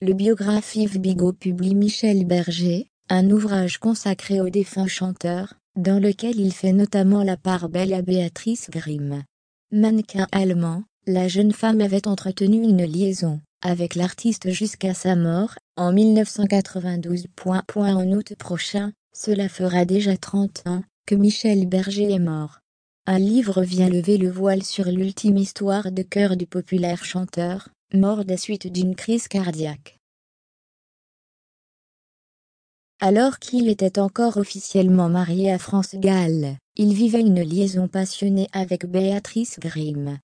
Le biographe Yves Bigot publie Michel Berger, un ouvrage consacré au défunt chanteur, dans lequel il fait notamment la part belle à Béatrice Grimm. Mannequin allemand, la jeune femme avait entretenu une liaison avec l'artiste jusqu'à sa mort, en 1992. en août prochain, cela fera déjà 30 ans que Michel Berger est mort. Un livre vient lever le voile sur l'ultime histoire de cœur du populaire chanteur, Mort des suite d'une crise cardiaque. Alors qu'il était encore officiellement marié à France Gall, il vivait une liaison passionnée avec Béatrice Grimm.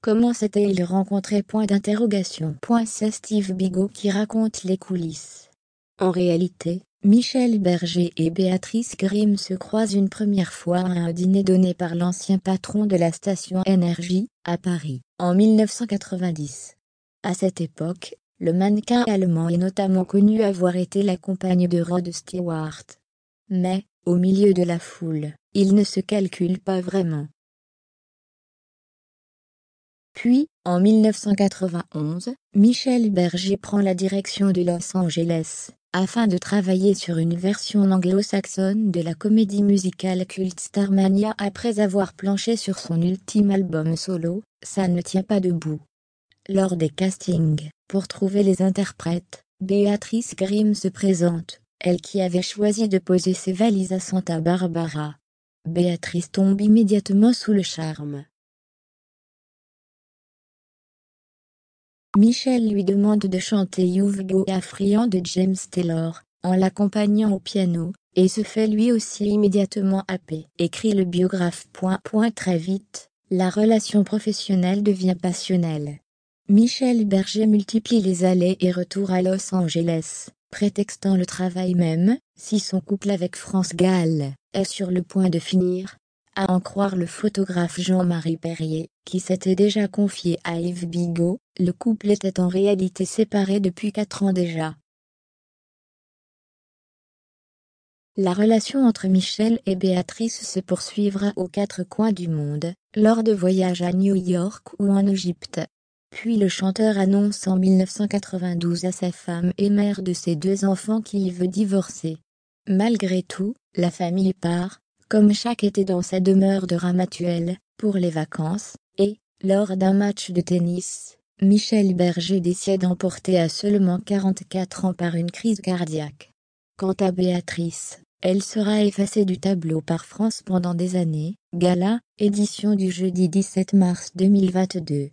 Comment s'était-il rencontré Point d'interrogation. C'est Steve Bigot qui raconte les coulisses. En réalité, Michel Berger et Béatrice Grimm se croisent une première fois à un dîner donné par l'ancien patron de la station Énergie, à Paris, en 1990. À cette époque, le mannequin allemand est notamment connu avoir été la compagne de Rod Stewart. Mais, au milieu de la foule, il ne se calcule pas vraiment. Puis, en 1991, Michel Berger prend la direction de Los Angeles, afin de travailler sur une version anglo-saxonne de la comédie musicale culte Starmania après avoir planché sur son ultime album solo, Ça ne tient pas debout. Lors des castings, pour trouver les interprètes, Béatrice Grimm se présente, elle qui avait choisi de poser ses valises à Santa Barbara. Béatrice tombe immédiatement sous le charme. Michel lui demande de chanter You've Go Friend de James Taylor, en l'accompagnant au piano, et se fait lui aussi immédiatement happer. Écrit le biographe. très vite, la relation professionnelle devient passionnelle. Michel Berger multiplie les allées et retours à Los Angeles, prétextant le travail même, si son couple avec France Gall est sur le point de finir. À en croire le photographe Jean-Marie Perrier, qui s'était déjà confié à Yves Bigot, le couple était en réalité séparé depuis quatre ans déjà. La relation entre Michel et Béatrice se poursuivra aux quatre coins du monde, lors de voyages à New York ou en Égypte, puis le chanteur annonce en 1992 à sa femme et mère de ses deux enfants qu'il veut divorcer. Malgré tout, la famille part, comme chaque été dans sa demeure de Ramatuelle, pour les vacances, et, lors d'un match de tennis, Michel Berger décide d'emporter à seulement 44 ans par une crise cardiaque. Quant à Béatrice, elle sera effacée du tableau par France pendant des années, Gala, édition du jeudi 17 mars 2022.